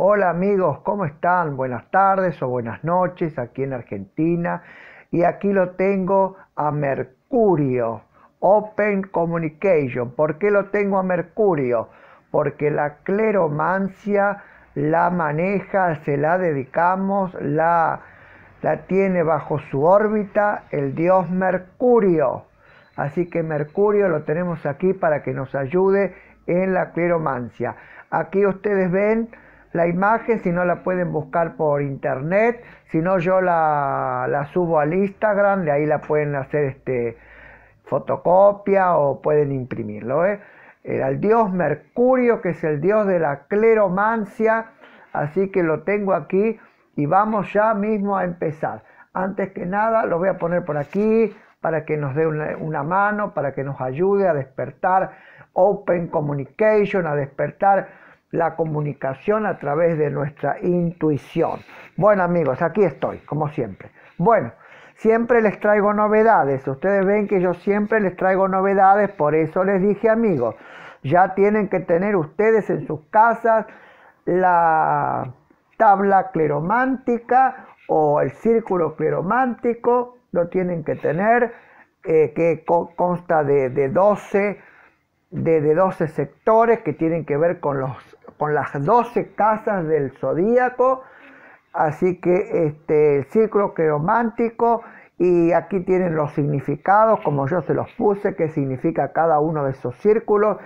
Hola amigos, ¿cómo están? Buenas tardes o buenas noches aquí en Argentina. Y aquí lo tengo a Mercurio, Open Communication. ¿Por qué lo tengo a Mercurio? Porque la cleromancia la maneja, se la dedicamos, la, la tiene bajo su órbita el dios Mercurio. Así que Mercurio lo tenemos aquí para que nos ayude en la cleromancia. Aquí ustedes ven la imagen, si no la pueden buscar por internet, si no yo la, subo al Instagram, de ahí la pueden hacer este, fotocopia o pueden imprimirlo. ¿eh? Era el dios Mercurio, que es el dios de la cleromancia, así que lo tengo aquí y vamos ya mismo a empezar. Antes que nada, lo voy a poner por aquí para que nos dé una, una mano, para que nos ayude a despertar Open Communication, a despertar la comunicación a través de nuestra intuición. Bueno amigos, aquí estoy, como siempre. Bueno, siempre les traigo novedades. Ustedes ven que yo siempre les traigo novedades, por eso les dije amigos, ya tienen que tener ustedes en sus casas la tabla cleromántica o el círculo cleromántico, lo tienen que tener, eh, que consta de, de 12 de, 12 sectores que tienen que ver con, los, con las 12 casas del zodíaco. Así que este, el círculo creomántico y aquí tienen los significados, como yo se los puse, qué significa cada uno de esos círculos.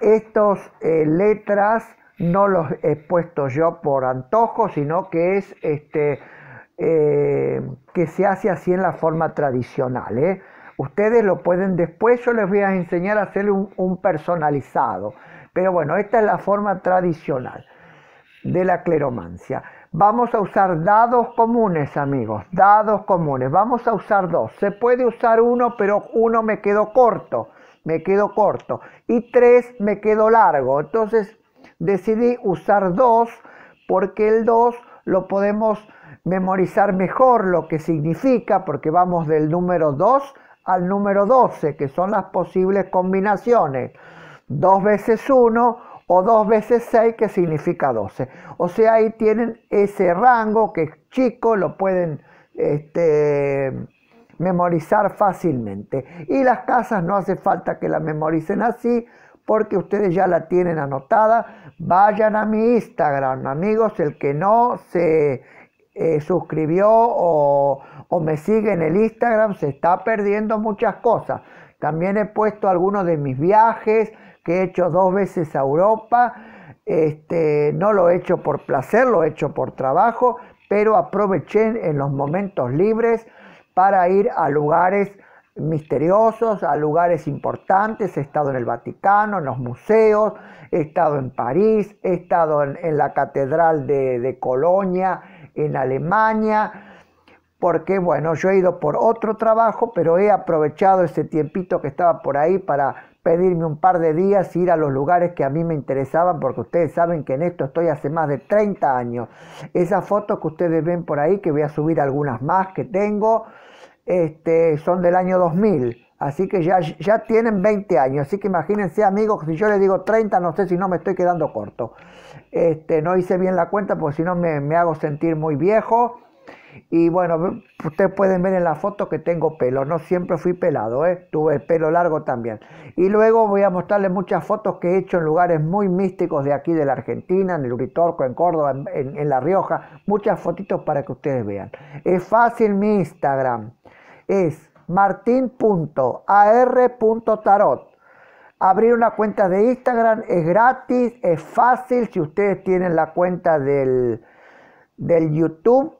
Estas eh, letras no los he puesto yo por antojo, sino que es este, eh, que se hace así en la forma tradicional. ¿eh? Ustedes lo pueden después, yo les voy a enseñar a hacer un, personalizado. Pero bueno, esta es la forma tradicional de la cleromancia. Vamos a usar dados comunes, amigos, dados comunes. Vamos a usar dos. Se puede usar uno, pero uno me quedó corto, me quedó corto. Y tres me quedó largo. Entonces decidí usar dos porque el dos lo podemos memorizar mejor lo que significa, porque vamos del número 2 al número 12, que son las posibles combinaciones. dos veces 1 o dos veces 6, que significa 12. O sea, ahí tienen ese rango que es chico, lo pueden este, memorizar fácilmente. Y las casas no hace falta que la memoricen así, porque ustedes ya la tienen anotada. Vayan a mi Instagram, amigos, el que no se eh, suscribió o, me sigue en el Instagram, se está perdiendo muchas cosas. También he puesto algunos de mis viajes que he hecho dos veces a Europa. Este, no lo he hecho por placer, lo he hecho por trabajo, pero aproveché en los momentos libres para ir a lugares misteriosos, a lugares importantes. He estado en el Vaticano, en los museos, he estado en París, he estado en, la Catedral de Colonia, en Alemania, porque bueno, yo he ido por otro trabajo, pero he aprovechado ese tiempito que estaba por ahí para pedirme un par de días, ir a los lugares que a mí me interesaban, porque ustedes saben que en esto estoy hace más de 30 años. Esas fotos que ustedes ven por ahí, que voy a subir algunas más que tengo, este, son del año 2000. Así que ya, ya tienen 20 años. Así que imagínense, amigos, si yo les digo 30, no sé si no me estoy quedando corto. Este, no hice bien la cuenta porque si no me, hago sentir muy viejo. Y bueno, ustedes pueden ver en la foto que tengo pelo. No siempre fui pelado, ¿eh? tuve el pelo largo también. Y luego voy a mostrarles muchas fotos que he hecho en lugares muy místicos de aquí de la Argentina, en el Uritorco, en Córdoba, en La Rioja. Muchas fotitos para que ustedes vean. Es fácil mi Instagram. Es martin.ar.tarot. Abrir una cuenta de Instagram es gratis, es fácil. Si ustedes tienen la cuenta del, del YouTube,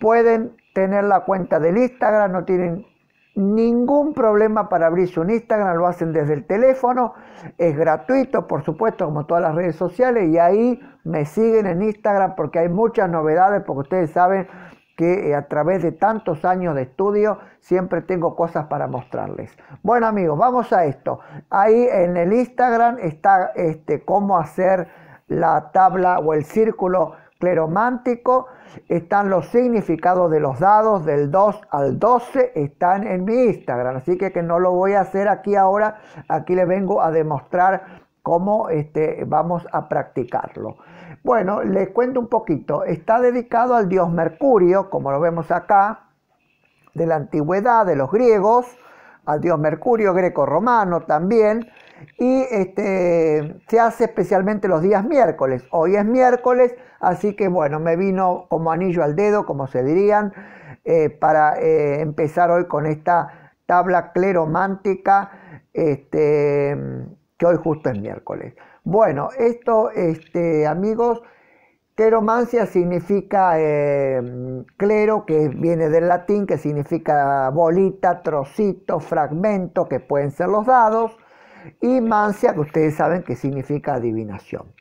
pueden tener la cuenta del Instagram, no tienen ningún problema para abrirse un Instagram, lo hacen desde el teléfono, es gratuito, por supuesto, como todas las redes sociales, y ahí me siguen en Instagram porque hay muchas novedades, porque ustedes saben que eh, a través de tantos años de estudio siempre tengo cosas para mostrarles. Bueno amigos, vamos a esto. Ahí en el Instagram está este, cómo hacer la tabla o el círculo cleromántico. Están los significados de los dados del 2 al 12, están en mi Instagram. Así que, que no lo voy a hacer aquí ahora. Aquí les vengo a demostrar cómo este, vamos a practicarlo. Bueno, les cuento un poquito. Está dedicado al dios Mercurio, como lo vemos acá, de la antigüedad, de los griegos, al dios Mercurio greco-romano también, y este, se hace especialmente los días miércoles. Hoy es miércoles, así que bueno, me vino como anillo al dedo, como se dirían, eh, para eh, empezar hoy con esta tabla cleromántica, este, que hoy justo es miércoles. Bueno, esto, este, amigos, cleromancia significa em, clero, que viene del latín, que significa bolita, trocito, fragmento, que pueden ser los dados, y mancia, que ustedes saben que significa adivinación.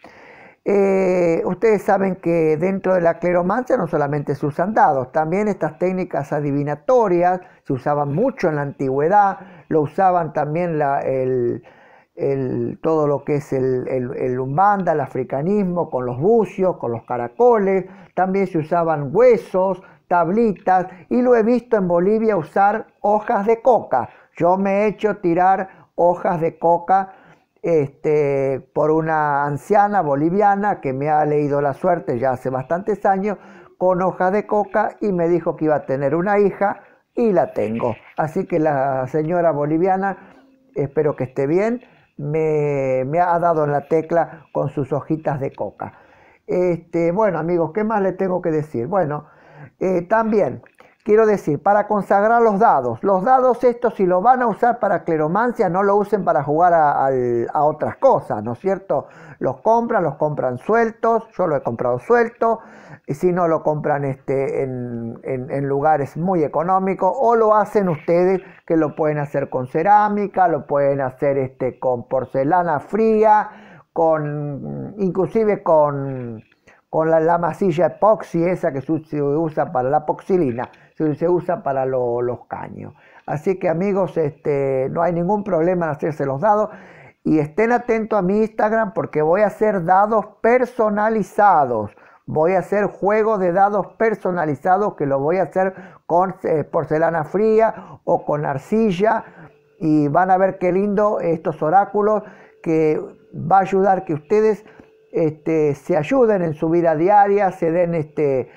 Eh, ustedes saben que dentro de la cleromancia no solamente se usan dados, también estas técnicas adivinatorias se usaban mucho en la antigüedad, lo usaban también la, el el, todo lo que es el, el, el, umbanda, el africanismo, con los bucios, con los caracoles, también se usaban huesos, tablitas, y lo he visto en Bolivia usar hojas de coca. Yo me he hecho tirar hojas de coca este, por una anciana boliviana que me ha leído la suerte ya hace bastantes años con hojas de coca y me dijo que iba a tener una hija y la tengo. Así que la señora boliviana, espero que esté bien me, ha dado en la tecla con sus hojitas de coca. Este, bueno, amigos, ¿qué más le tengo que decir? Bueno, eh, también quiero decir, para consagrar los dados, los dados estos si lo van a usar para cleromancia, no lo usen para jugar a, a otras cosas, ¿no es cierto? Los compran, los compran sueltos, yo lo he comprado suelto, y si no lo compran este, en, lugares muy económicos o lo hacen ustedes que lo pueden hacer con cerámica, lo pueden hacer este, con porcelana fría, con inclusive con, la, masilla epoxi esa que se usa para la poxilina, se usa para los caños. Así que amigos, este, no hay ningún problema en hacerse los dados. Y estén atentos a mi Instagram porque voy a hacer dados personalizados voy a hacer juegos de dados personalizados que lo voy a hacer con eh, porcelana fría o con arcilla y van a ver qué lindo estos oráculos que va a ayudar que ustedes este, se ayuden en su vida diaria, se den este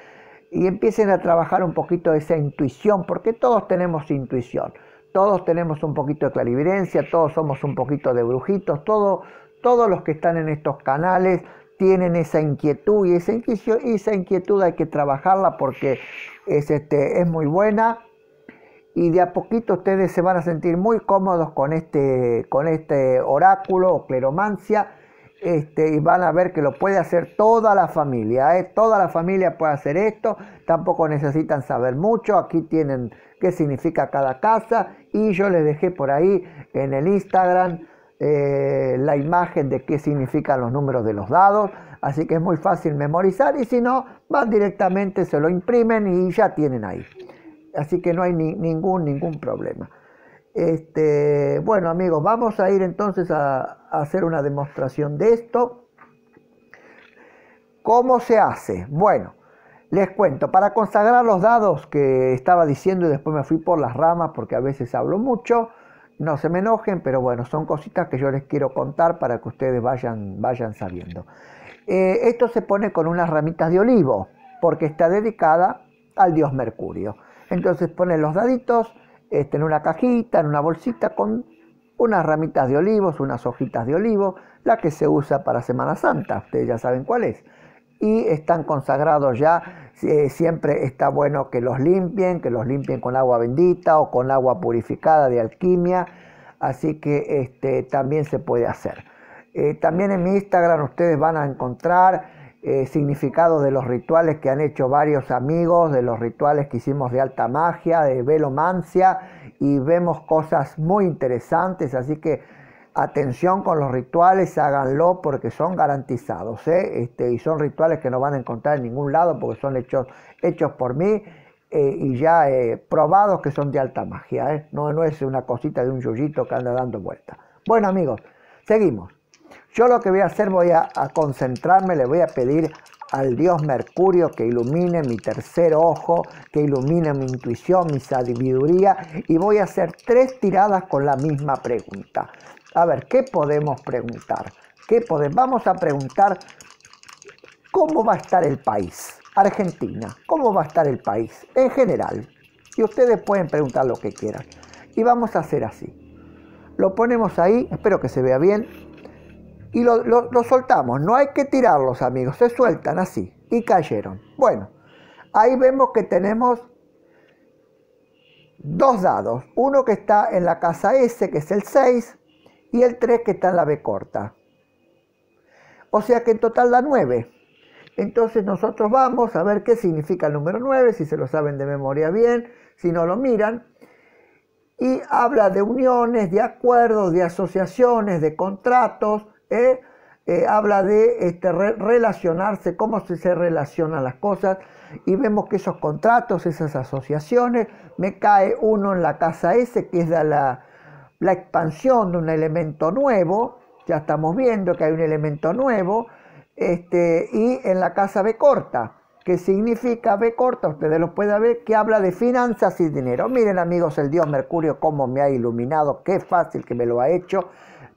y empiecen a trabajar un poquito esa intuición, porque todos tenemos intuición, todos tenemos un poquito de clarividencia, todos somos un poquito de brujitos, todos los que están en estos canales tienen esa inquietud y esa inquietud, esa inquietud hay que trabajarla porque es, este, es muy buena y de a poquito ustedes se van a sentir muy cómodos con este, con este oráculo o cleromancia este, y van a ver que lo puede hacer toda la familia, ¿eh? toda la familia puede hacer esto, tampoco necesitan saber mucho, aquí tienen qué significa cada casa y yo les dejé por ahí en el Instagram eh, la imagen de qué significan los números de los dados, así que es muy fácil memorizar y si no, van directamente, se lo imprimen y ya tienen ahí. Así que no hay ningún, ningún problema. Este, bueno amigos, vamos a ir entonces a, a hacer una demostración de esto. ¿Cómo se hace? Bueno, les cuento, para consagrar los dados que estaba diciendo y después me fui por las ramas porque a veces hablo mucho, no se me enojen, pero bueno, son cositas que yo les quiero contar para que ustedes vayan, vayan sabiendo. Eh, esto se pone con unas ramitas de olivo, porque está dedicada al dios Mercurio. Entonces pone los daditos este, en una cajita, en una bolsita, con unas ramitas de olivos, unas hojitas de olivo, la que se usa para Semana Santa, ustedes ya saben cuál es y están consagrados ya. Eh, siempre está bueno que los limpien, que los limpien con agua bendita o con agua purificada de alquimia. Así que este, también se puede hacer. Eh, también en mi Instagram ustedes van a encontrar eh, significados de los rituales que han hecho varios amigos, de los rituales que hicimos de alta magia, de velomancia, y vemos cosas muy interesantes, así que atención con los rituales, háganlo porque son garantizados, ¿eh? este, y son rituales que no van a encontrar en ningún lado porque son hechos, hechos por mí eh, y ya eh, probados que son de alta magia, no, no es una cosita de un yuyito que anda dando vuelta. Bueno amigos, seguimos. Yo lo que voy a hacer, voy a, a concentrarme, le voy a pedir al dios Mercurio que ilumine mi tercer ojo, que ilumine mi intuición, mi sabiduría, y voy a hacer tres tiradas con la misma pregunta. A ver, ¿qué podemos preguntar? ¿Qué podemos? Vamos a preguntar cómo va a estar el país, Argentina, cómo va a estar el país en general. Y ustedes pueden preguntar lo que quieran. Y vamos a hacer así. Lo ponemos ahí, espero que se vea bien. Y lo, lo soltamos. No hay que tirarlos, amigos. Se sueltan así. Y cayeron. Bueno, ahí vemos que tenemos dos dados. Uno que está en la casa S, que es el 6, y el 3 que está en la B corta. O sea que en total da 9. Entonces nosotros vamos a ver qué significa el número 9, si se lo saben de memoria bien, si no lo miran. Y habla de uniones, de acuerdos, de asociaciones, de contratos, ¿eh? Eh, habla de este, relacionarse, cómo se, se relacionan las cosas. Y vemos que esos contratos, esas asociaciones, me cae uno en la casa S, que es de la, la expansión de un elemento nuevo, ya estamos viendo que hay un elemento nuevo, este, y en la casa B corta, que significa B corta, ustedes lo pueden ver, que habla de finanzas y dinero. Miren amigos, el dios Mercurio cómo me ha iluminado, qué fácil que me lo ha hecho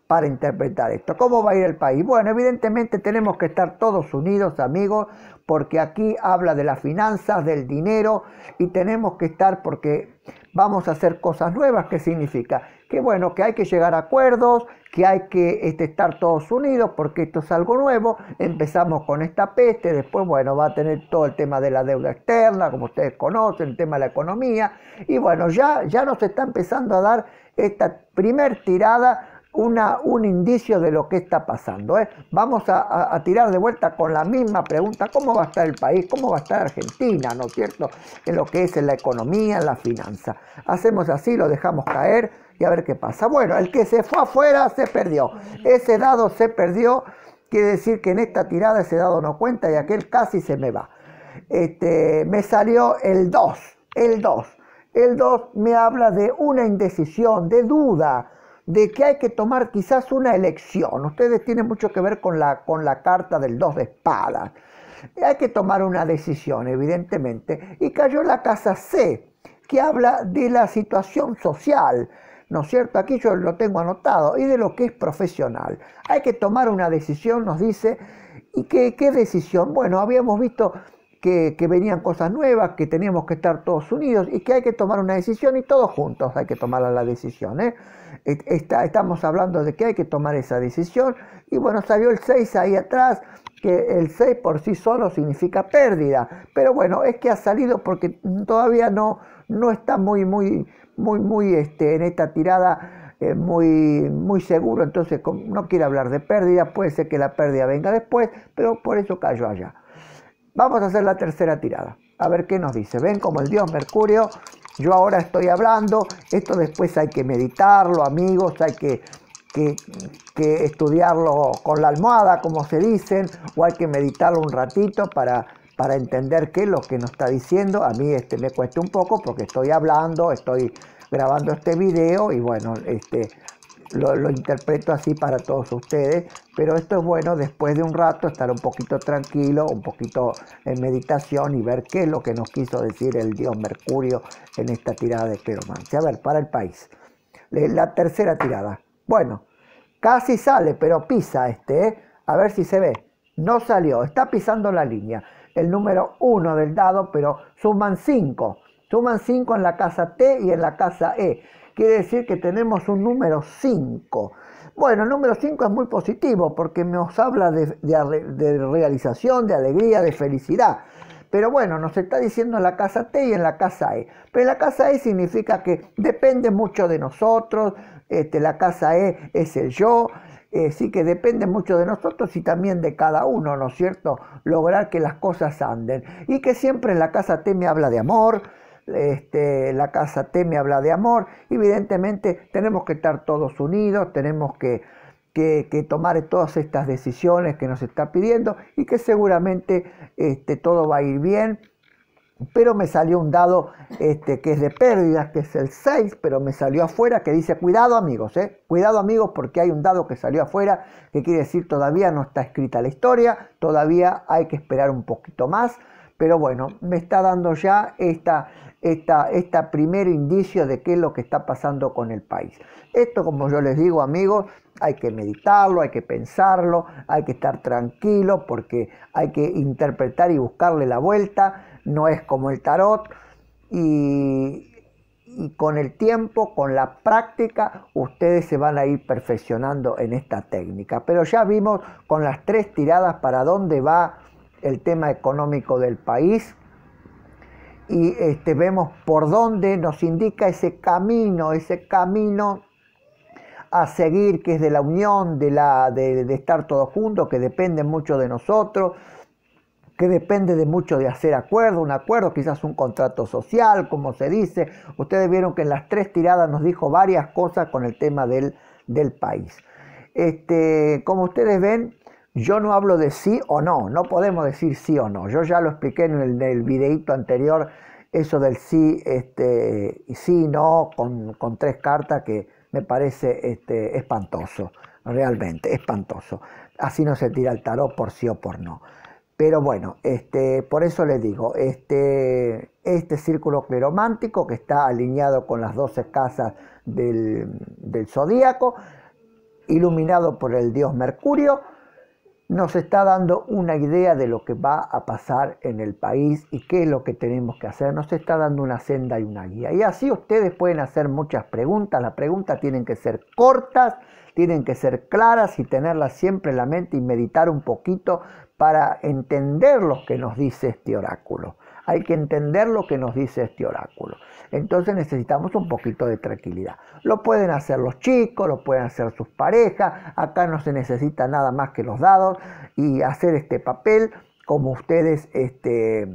para interpretar esto. ¿Cómo va a ir el país? Bueno, evidentemente tenemos que estar todos unidos, amigos, porque aquí habla de las finanzas, del dinero, y tenemos que estar porque vamos a hacer cosas nuevas. ¿Qué significa? que bueno, que hay que llegar a acuerdos, que hay que este, estar todos unidos porque esto es algo nuevo. Empezamos con esta peste, después bueno, va a tener todo el tema de la deuda externa, como ustedes conocen, el tema de la economía. Y bueno, ya, ya nos está empezando a dar esta primer tirada una, un indicio de lo que está pasando. ¿eh? Vamos a, tirar de vuelta con la misma pregunta, ¿cómo va a estar el país? ¿Cómo va a estar Argentina? ¿No es cierto? En lo que es en la economía, en la finanza. Hacemos así, lo dejamos caer y a ver qué pasa. Bueno, el que se fue afuera se perdió. Ese dado se perdió, quiere decir que en esta tirada ese dado no cuenta y aquel casi se me va. Este, me salió el 2, el 2. El 2 me habla de una indecisión, de duda, de que hay que tomar quizás una elección. Ustedes tienen mucho que ver con la, con la carta del 2 de espadas. Hay que tomar una decisión, evidentemente. Y cayó la casa C, que habla de la situación social, ¿no es cierto? Aquí yo lo tengo anotado, y de lo que es profesional. Hay que tomar una decisión, nos dice, ¿y qué, qué decisión? Bueno, habíamos visto que, venían cosas nuevas, que teníamos que estar todos unidos y que hay que tomar una decisión y todos juntos hay que tomar la decisión. ¿eh? Está, estamos hablando de que hay que tomar esa decisión y bueno, salió el 6 ahí atrás, que el 6 por sí solo significa pérdida, pero bueno, es que ha salido porque todavía no, no está muy, muy muy, muy este, en esta tirada, eh, muy, muy seguro, entonces no quiere hablar de pérdida, puede ser que la pérdida venga después, pero por eso cayó allá. Vamos a hacer la tercera tirada, a ver qué nos dice. Ven como el dios Mercurio, yo ahora estoy hablando, esto después hay que meditarlo, amigos, hay que que, que, estudiarlo con la almohada, como se dicen, o hay que meditarlo un ratito para para entender qué es lo que nos está diciendo. A mí este, me cuesta un poco porque estoy hablando, estoy grabando este video y bueno, este, lo, interpreto así para todos ustedes, pero esto es bueno después de un rato estar un poquito tranquilo, un poquito en meditación y ver qué es lo que nos quiso decir el dios Mercurio en esta tirada de cleromancia. A ver, para el país. La tercera tirada. Bueno, casi sale, pero pisa este, ¿eh? a ver si se ve. No salió, está pisando la línea el número 1 del dado, pero suman 5. Suman 5 en la casa T y en la casa E. Quiere decir que tenemos un número 5. Bueno, el número 5 es muy positivo porque nos habla de, realización, de alegría, de felicidad. Pero bueno, nos está diciendo en la casa T y en la casa E. Pero la casa E significa que depende mucho de nosotros, este, la casa es, es el yo, eh, sí que depende mucho de nosotros y también de cada uno, ¿no es cierto? Lograr que las cosas anden. Y que siempre la casa T me habla de amor, este, la casa T me habla de amor. Evidentemente tenemos que estar todos unidos, tenemos que, tomar todas estas decisiones que nos está pidiendo y que seguramente este, todo va a ir bien pero me salió un dado este, que es de pérdidas, que es el 6, pero me salió afuera, que dice, cuidado amigos, eh, cuidado amigos, porque hay un dado que salió afuera, que quiere decir todavía no está escrita la historia, todavía hay que esperar un poquito más, pero bueno, me está dando ya este primer indicio de qué es lo que está pasando con el país. Esto, como yo les digo, amigos, hay que meditarlo, hay que pensarlo, hay que estar tranquilo porque hay que interpretar y buscarle la vuelta no es como el tarot y, con el tiempo, con la práctica, ustedes se van a ir perfeccionando en esta técnica. Pero ya vimos con las tres tiradas para dónde va el tema económico del país y este, vemos por dónde nos indica ese camino, ese camino a seguir que es de la unión, de, la, de estar todos juntos, que depende mucho de nosotros que depende de mucho de hacer acuerdo, un acuerdo, quizás un contrato social, como se dice. Ustedes vieron que en las tres tiradas nos dijo varias cosas con el tema del, del país. Este, como ustedes ven, yo no hablo de sí o no, no podemos decir sí o no. Yo ya lo expliqué en el, videíto anterior, eso del sí, este, sí y no, con, tres cartas que me parece este, espantoso, realmente espantoso. Así no se tira el tarot por sí o por no. Pero bueno, este, por eso les digo, este, este círculo cleromántico que está alineado con las 12 casas del, del zodíaco, iluminado por el dios Mercurio, nos está dando una idea de lo que va a pasar en el país y qué es lo que tenemos que hacer. Nos está dando una senda y una guía. Y así ustedes pueden hacer muchas preguntas. Las preguntas tienen que ser cortas, tienen que ser claras y tenerlas siempre en la mente y meditar un poquito para entender lo que nos dice este oráculo. Hay que entender lo que nos dice este oráculo. Entonces necesitamos un poquito de tranquilidad. Lo pueden hacer los chicos, lo pueden hacer sus parejas. Acá no se necesita nada más que los dados y hacer este papel como ustedes, este,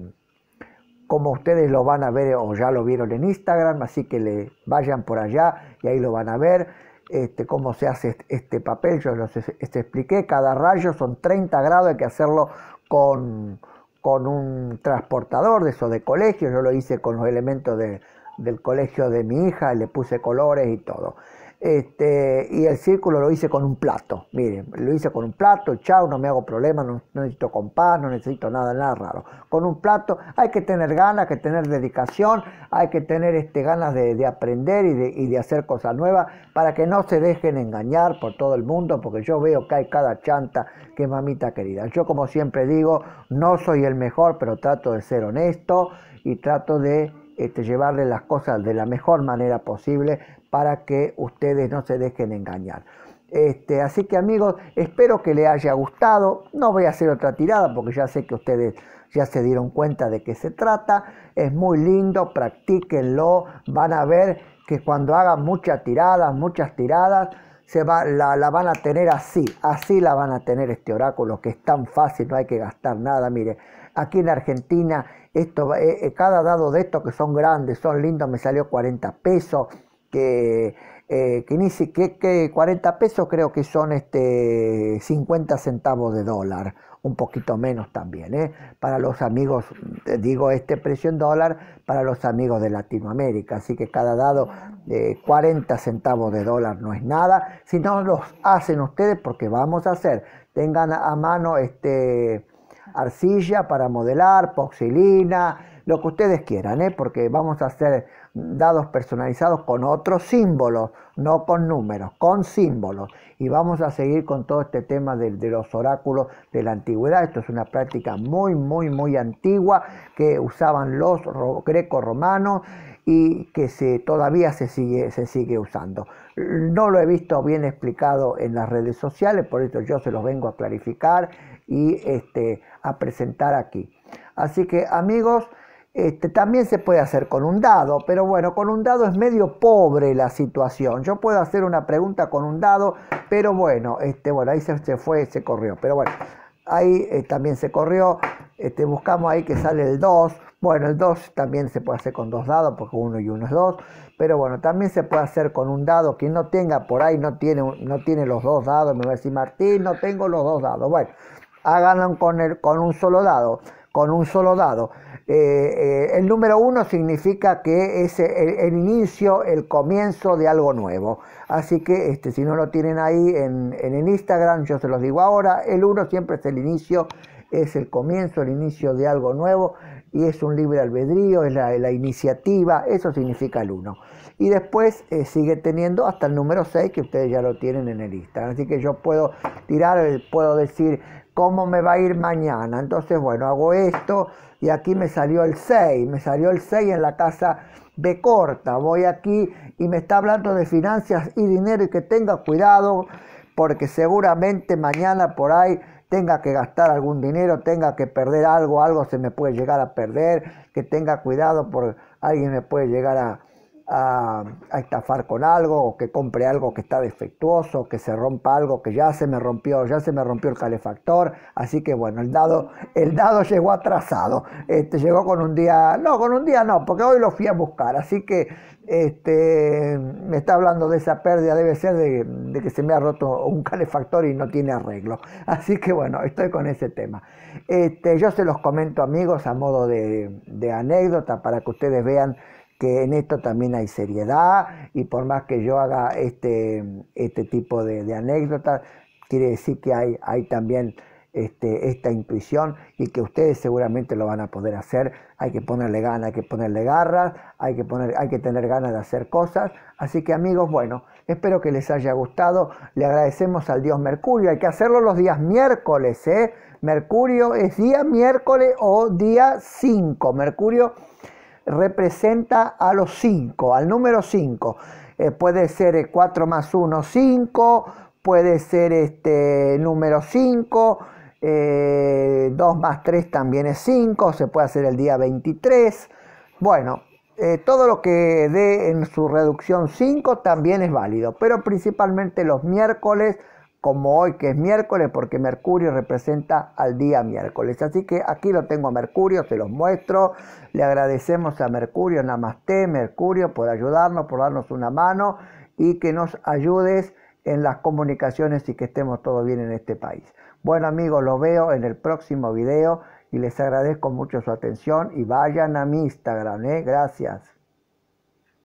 como ustedes lo van a ver o ya lo vieron en Instagram. Así que le vayan por allá y ahí lo van a ver este, cómo se hace este papel, yo los este, expliqué, cada rayo son 30 grados, hay que hacerlo con, con un transportador de eso de colegio, yo lo hice con los elementos del colegio de mi hija, le puse colores y todo. Este, y el círculo lo hice con un plato, miren, lo hice con un plato, chao, no me hago problema, no, necesito compás, no necesito nada, nada raro. Con un plato hay que tener ganas, hay que tener dedicación, hay que tener este, ganas de, aprender y de, hacer cosas nuevas para que no se dejen engañar por todo el mundo, porque yo veo que hay cada chanta que mamita querida. Yo como siempre digo, no soy el mejor, pero trato de ser honesto y trato de este, llevarle las cosas de la mejor manera posible para que ustedes no se dejen engañar. Este, así que amigos, espero que les haya gustado. No voy a hacer otra tirada porque ya sé que ustedes ya se dieron cuenta de qué se trata. Es muy lindo, practíquenlo. Van a ver que cuando hagan muchas tiradas, muchas tiradas, se va, la, la, van a tener así. Así la van a tener este oráculo que es tan fácil, no hay que gastar nada. Mire, Aquí en Argentina, esto, eh, eh, cada dado de estos que son grandes, son lindos, me salió 40 pesos. Que, eh, ni 40 pesos creo que son este 50 centavos de dólar, un poquito menos también, para los amigos, digo este precio en dólar, para los amigos de Latinoamérica, así que cada dado de 40 centavos de dólar no es nada, si no los hacen ustedes, porque vamos a hacer, tengan a mano este arcilla para modelar, poxilina, lo que ustedes quieran, ¿eh? porque vamos a hacer dados personalizados con otros símbolos, no con números, con símbolos. Y vamos a seguir con todo este tema de, los oráculos de la antigüedad. Esto es una práctica muy, muy, muy antigua que usaban los greco-romanos y que se, todavía se sigue, se sigue usando. No lo he visto bien explicado en las redes sociales, por eso yo se los vengo a clarificar y este, a presentar aquí. Así que amigos, este, también se puede hacer con un dado, pero bueno, con un dado es medio pobre la situación. Yo puedo hacer una pregunta con un dado, pero bueno, este, bueno ahí se, fue, se corrió. Pero bueno, ahí eh, también se corrió. Este, buscamos ahí que sale el 2. Bueno, el 2 también se puede hacer con dos dados, porque uno y uno es 2. Pero bueno, también se puede hacer con un dado. Quien no tenga por ahí, no tiene, no tiene los dos dados, me va a decir Martín, no tengo los dos dados. Bueno, háganlo con, el, con un solo dado, con un solo dado. Eh, eh, el número uno significa que es el, inicio, el comienzo de algo nuevo. Así que este, si no lo tienen ahí en, el Instagram, yo se los digo ahora, el uno siempre es el inicio, es el comienzo, el inicio de algo nuevo y es un libre albedrío, es la, iniciativa, eso significa el 1. Y después eh, sigue teniendo hasta el número 6 que ustedes ya lo tienen en el Instagram. Así que yo puedo tirar, puedo decir cómo me va a ir mañana. Entonces, bueno, hago esto y aquí me salió el 6, me salió el 6 en la casa de corta. Voy aquí y me está hablando de finanzas y dinero y que tenga cuidado porque seguramente mañana por ahí tenga que gastar algún dinero, tenga que perder algo, algo se me puede llegar a perder, que tenga cuidado porque alguien me puede llegar a, a, estafar con algo, o que compre algo que está defectuoso, que se rompa algo que ya se me rompió, ya se me rompió el calefactor. Así que bueno, el dado, el dado llegó atrasado. Este, llegó con un día, no, con un día no, porque hoy lo fui a buscar. Así que este, me está hablando de esa pérdida, debe ser de, que se me ha roto un calefactor y no tiene arreglo. Así que bueno, estoy con ese tema. Este, yo se los comento amigos a modo de anécdota para que ustedes vean que en esto también hay seriedad y por más que yo haga este, este tipo de, anécdotas, quiere decir que hay, hay también este, esta intuición y que ustedes seguramente lo van a poder hacer. Hay que ponerle ganas, hay que ponerle garras, hay que, poner, hay que tener ganas de hacer cosas. Así que amigos, bueno, espero que les haya gustado. Le agradecemos al dios Mercurio. Hay que hacerlo los días miércoles. ¿eh? Mercurio es día miércoles o día 5. Mercurio representa a los 5, al número 5. Eh, puede ser 4 eh, más 1, 5, puede ser este número 5, 2 eh, más 3 también es 5, se puede hacer el día 23. Bueno, todo lo que dé en su reducción 5 también es válido, pero principalmente los miércoles como hoy que es miércoles, porque Mercurio representa al día miércoles. Así que aquí lo tengo a Mercurio, se los muestro. Le agradecemos a Mercurio, Namaste, Mercurio, por ayudarnos, por darnos una mano y que nos ayudes en las comunicaciones y que estemos todos bien en este país. Bueno amigos, los veo en el próximo video y les agradezco mucho su atención y vayan a mi Instagram, ¿eh? gracias.